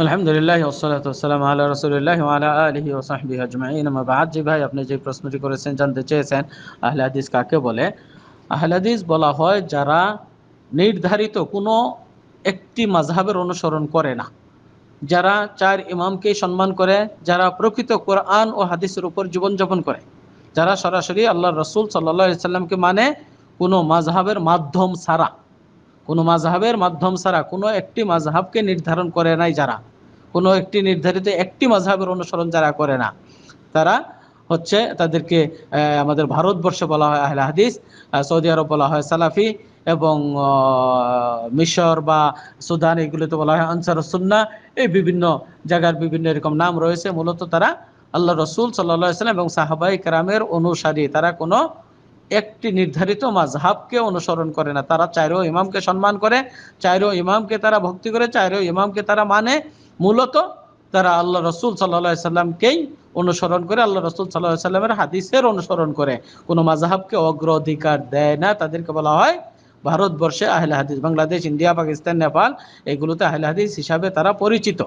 আলহামদুলিল্লাহ ওসলাতাম আল্লাহ রসুলিল্লাহ আল্লাহ আলহি ও সাহবি আজমাইন মাবাদ জি ভাই আপনি যে প্রশ্নটি করেছেন জানতে চেয়েছেন আহলাদিস কাকে বলে আহলাদিস বলা হয় যারা নির্ধারিত কোনো একটি মাঝহাবের অনুসরণ করে না যারা চার ইমামকে সম্মান করে যারা প্রকৃত কোরআন ও হাদিসের উপর জীবনযাপন করে যারা সরাসরি আল্লাহ রসুল সাল্লাহ সাল্লামকে মানে কোনো মাঝহাবের মাধ্যম ছাড়া কোনো মাঝহাবের মাধ্যম ছাড়া কোনো একটি মাঝহাবকে নির্ধারণ করে নাই যারা কোনো একটি নির্ধারিত একটি মাঝহাবের অনুসরণ যারা করে না তারা হচ্ছে তাদেরকে আমাদের ভারতবর্ষে বলা হয় আহলে হাদিস সৌদি আরব বলা হয় সালাফি এবং মিশর বা সুদান এগুলোতে বলা হয় আনসার সুন্না এই বিভিন্ন জায়গার বিভিন্ন এরকম নাম রয়েছে মূলত তারা আল্লাহ রসুল সাল্লাহ সাল্লাম এবং সাহাবাই কারামের অনুসারী তারা কোনো একটি নির্ধারিত মাঝহাবকে অনুসরণ করে না তারা চাইরো ইমামকে সম্মান করে চাইরো ইমামকে তারা ভক্তি করে চাইরো ইমামকে তারা মানে মূলত তারা আল্লাহ রসুল সাল্লা সাল্লামকেই অনুসরণ করে আল্লাহ রসুল সাল্লাহ সাল্লামের হাদিসের অনুসরণ করে কোনো মাজাহাবকে অগ্রাধিকার দেয় না তাদেরকে বলা হয় ভারতবর্ষে আহলে হাদিস বাংলাদেশ ইন্ডিয়া পাকিস্তান নেপাল এগুলোতে আহলে হাদিস হিসাবে তারা পরিচিত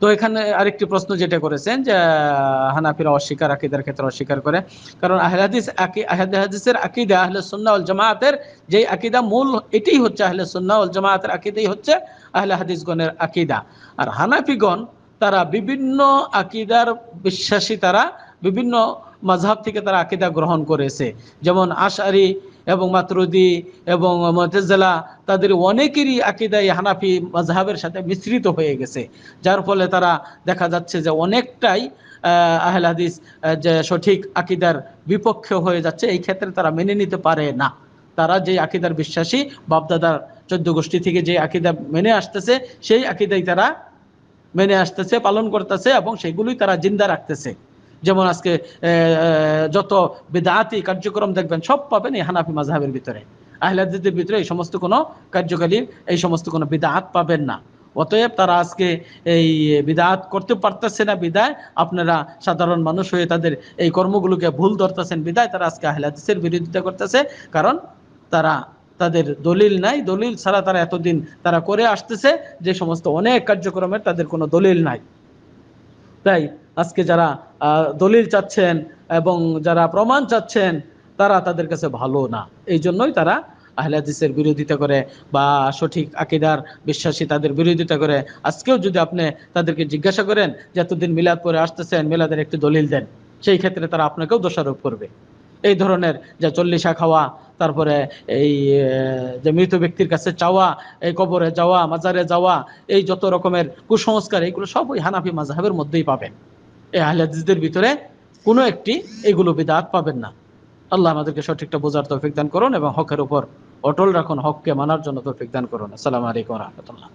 তো এখানে আরেকটি প্রশ্ন যেটা করেছেন যে হানাফিরা অস্বীকার আকিদার ক্ষেত্রে অস্বীকার করে কারণ আহলাদিস আহাদিসের আকিদা আহলে সুন্না উল জামাতের যে আকিদা মূল এটাই হচ্ছে আহলে সুন্না উল জামাতের আকিদাই হচ্ছে আহলে হাদিসগণের আকিদা আর হানাফিগণ তারা বিভিন্ন আকিদার বিশ্বাসী তারা বিভিন্ন মাঝহাব থেকে তারা আকিদা গ্রহণ করেছে যেমন আশারি এবং মাতরুদি এবং মতেজলা তাদের অনেকেরই আকিদাই হানাফি মাজহাবের সাথে মিশ্রিত হয়ে গেছে যার ফলে তারা দেখা যাচ্ছে যে অনেকটাই আহলাদিস হাদিস যে সঠিক আকিদার বিপক্ষ হয়ে যাচ্ছে এই ক্ষেত্রে তারা মেনে নিতে পারে না তারা যে আকিদার বিশ্বাসী বাপদাদার চোদ্দ গোষ্ঠী থেকে যে আকিদা মেনে আসতেছে সেই আকিদাই তারা মেনে আসতেছে পালন করতেছে এবং সেগুলোই তারা জিন্দা রাখতেছে যেমন আজকে যত বেদাতি কার্যক্রম দেখবেন সব পাবেন এই হানাফি মাজহাবের ভিতরে আহলাদিদের ভিতরে এই সমস্ত কোনো কার্যকালী এই সমস্ত কোনো বেদাত পাবেন না অতএব তারা আজকে এই বিদায়াত করতে পারতেছে না বিদায় আপনারা সাধারণ মানুষ হয়ে তাদের এই কর্মগুলোকে ভুল ধরতেছেন বিদায় তারা আজকে আহলাদিসের বিরোধিতা করতেছে কারণ তারা তাদের দলিল নাই দলিল ছাড়া তারা এতদিন তারা করে আসতেছে যে সমস্ত অনেক কার্যক্রমের তাদের কোনো দলিল নাই তাই আজকে যারা দলিল চাচ্ছেন এবং যারা প্রমাণ চাচ্ছেন তারা তাদের কাছে ভালো না এই জন্যই তারা আহলাদিসের বিরোধিতা করে বা সঠিক আকিদার বিশ্বাসী তাদের বিরোধিতা করে আজকেও যদি আপনি তাদেরকে জিজ্ঞাসা করেন যে এতদিন মিলাদ পরে আসতেছেন মিলাদের একটি দলিল দেন সেই ক্ষেত্রে তারা আপনাকেও দোষারোপ করবে এই ধরনের যে চল্লিশা খাওয়া তারপরে এই যে মৃত ব্যক্তির কাছে চাওয়া এই কবরে যাওয়া মাজারে যাওয়া এই যত রকমের কুসংস্কার এইগুলো সব ওই হানাফি মাজাহের মধ্যেই পাবেন এই আহলে ভিতরে কোনো একটি এগুলো বিদাত পাবেন না আল্লাহ আমাদেরকে সঠিকটা বোঝার তৌফিক দান করুন এবং হকের উপর অটল রাখুন হককে মানার জন্য তৌফিক দান করুন আসসালামু আলাইকুম রহমতুল্লাহ